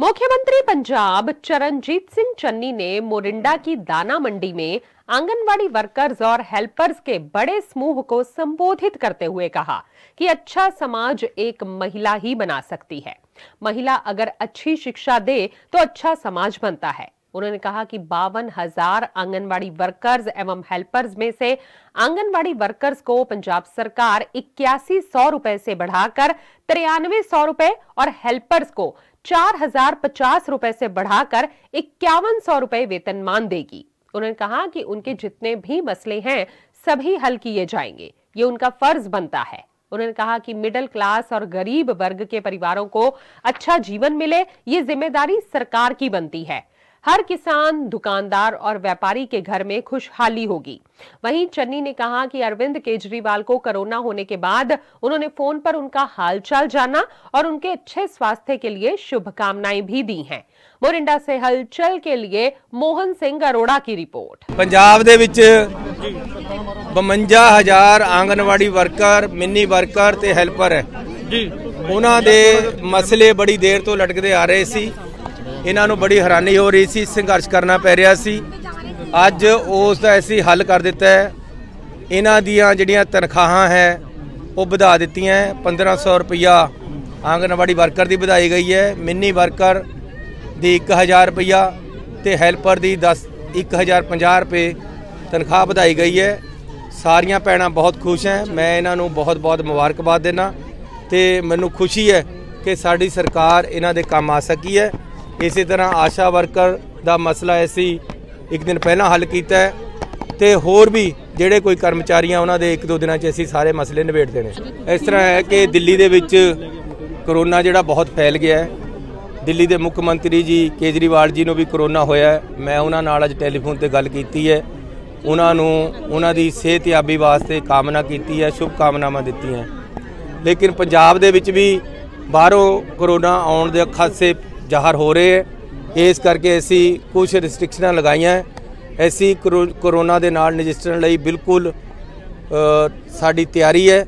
मुख्यमंत्री पंजाब चरणजीत सिंह चन्नी ने मोरिंडा की दाना मंडी में आंगनवाड़ी वर्कर्स और हेल्पर्स के बड़े समूह को संबोधित करते हुए कहा कि अच्छा समाज एक महिला ही बना सकती है महिला अगर अच्छी शिक्षा दे तो अच्छा समाज बनता है उन्होंने कहा कि बावन हजार आंगनवाड़ी वर्कर्स एवं हेल्पर्स में से आंगनवाड़ी वर्कर्स को पंजाब सरकार इक्यासी सौ रुपए से बढ़ाकर तिरानवे सौ रुपए और हेल्पर्स को चार हजार पचास रुपए से बढ़ाकर इक्यावन सौ रुपए वेतनमान देगी उन्होंने कहा कि उनके जितने भी मसले हैं सभी हल किए जाएंगे ये उनका फर्ज बनता है उन्होंने कहा कि मिडिल क्लास और गरीब वर्ग के परिवारों को अच्छा जीवन मिले ये जिम्मेदारी सरकार की बनती है हर किसान दुकानदार और व्यापारी के घर में खुशहाली होगी वहीं चन्नी ने कहा कि अरविंद केजरीवाल को कोरोना होने के बाद उन्होंने फोन पर उनका हालचाल जाना और उनके अच्छे स्वास्थ्य के लिए शुभकामनाएं भी दी हैं मोरिंडा से हलचल के लिए मोहन सिंह अरोड़ा की रिपोर्ट पंजाब बवंजा हजार anganwadi worker mini worker helper है उन्होंने मसले बड़ी देर तो लटकते दे आ रहे थे ਇਹਨਾਂ ਨੂੰ ਬੜੀ ਹੈਰਾਨੀ ਹੋ ਰਹੀ ਸੀ ਸੰਘਰਸ਼ ਕਰਨਾ ਪੈ ਰਿਹਾ ਸੀ ਅੱਜ ਉਸ ਦਾ ਅਸੀਂ ਹੱਲ ਕਰ ਦਿੱਤਾ ਹੈ ਇਹਨਾਂ ਦੀਆਂ ਜਿਹੜੀਆਂ ਤਨਖਾਹਾਂ ਹੈ ਉਹ ਵਧਾ ਦਿੱਤੀਆਂ 1500 ਰੁਪਇਆ ਆਂਗਨਵਾੜੀ ਵਰਕਰ ਦੀ ਵਧਾਈ ਗਈ ਹੈ ਮਿੰਨੀ ਵਰਕਰ ਦੀ 1000 ਰੁਪਇਆ ਤੇ ਹੈਲਪਰ ਦੀ 10 1050 ਰੁਪਏ ਤਨਖਾਹ ਵਧਾਈ ਗਈ ਹੈ ਸਾਰੀਆਂ ਪੈਣਾ ਬਹੁਤ ਖੁਸ਼ ਹੈ ਮੈਂ ਇਹਨਾਂ ਨੂੰ ਬਹੁਤ-ਬਹੁਤ ਮੁਬਾਰਕਬਾਦ ਦੇਣਾ ਤੇ ਮੈਨੂੰ ਖੁਸ਼ੀ ਹੈ ਕਿ ਸਾਡੀ ਸਰਕਾਰ ਇਹਨਾਂ ਦੇ ਕੰਮ ਆ ਸਕੀ ਹੈ ਇਸੇ ਤਰ੍ਹਾਂ ਆਸ਼ਾ ਵਰਕਰ ਦਾ ਮਸਲਾ ਐਸੀ ਇੱਕ ਦਿਨ ਪਹਿਲਾਂ ਹੱਲ ਕੀਤਾ ਹੈ ਤੇ ਹੋਰ ਵੀ ਜਿਹੜੇ ਕੋਈ ਕਰਮਚਾਰੀਆਂ ਉਹਨਾਂ ਦੇ ਇੱਕ ਦੋ ਦਿਨਾਂ 'ਚ ਅਸੀਂ ਸਾਰੇ ਮਸਲੇ ਨਿਬੇੜ ਦੇਣੇ ਇਸ ਤਰ੍ਹਾਂ ਹੈ ਕਿ ਦਿੱਲੀ ਦੇ ਵਿੱਚ ਕਰੋਨਾ ਜਿਹੜਾ ਬਹੁਤ ਫੈਲ ਗਿਆ ਹੈ ਦਿੱਲੀ ਦੇ ਮੁੱਖ ਮੰਤਰੀ ਜੀ ਕੇਜਰੀਵਾਲ ਜੀ ਨੂੰ ਵੀ ਕਰੋਨਾ ਹੋਇਆ ਹੈ ਮੈਂ ਉਹਨਾਂ ਨਾਲ ਅੱਜ ਟੈਲੀਫੋਨ ਤੇ ਗੱਲ ਕੀਤੀ ਹੈ ਉਹਨਾਂ ਨੂੰ ਉਹਨਾਂ ਦੀ ਸਿਹਤਯਾਬੀ ਵਾਸਤੇ ਕਾਮਨਾ ਕੀਤੀ ਹੈ ਸ਼ੁਭ ਕਾਮਨਾਵਾਂ ਦਿੱਤੀਆਂ ਲੇਕਿਨ ਪੰਜਾਬ ਦੇ ਵਿੱਚ ਵੀ ਬਾਹਰੋਂ ਕਰੋਨਾ ਆਉਣ ਦੇ ਖਾਸੇ ਜ਼ਾਹਰ ਹੋ ਰਹੇ ਹੈ ਇਸ ਕਰਕੇ ਅਸੀਂ ਕੁਝ ਰੈਸਟ੍ਰਿਕਸ਼ਨਾਂ ਲਗਾਈਆਂ ਐਸੀ ਕੋਰੋਨਾ ਦੇ ਨਾਲ ਨਜਿਸਟਰਨ ਲਈ ਬਿਲਕੁਲ ਸਾਡੀ ਤਿਆਰੀ ਹੈ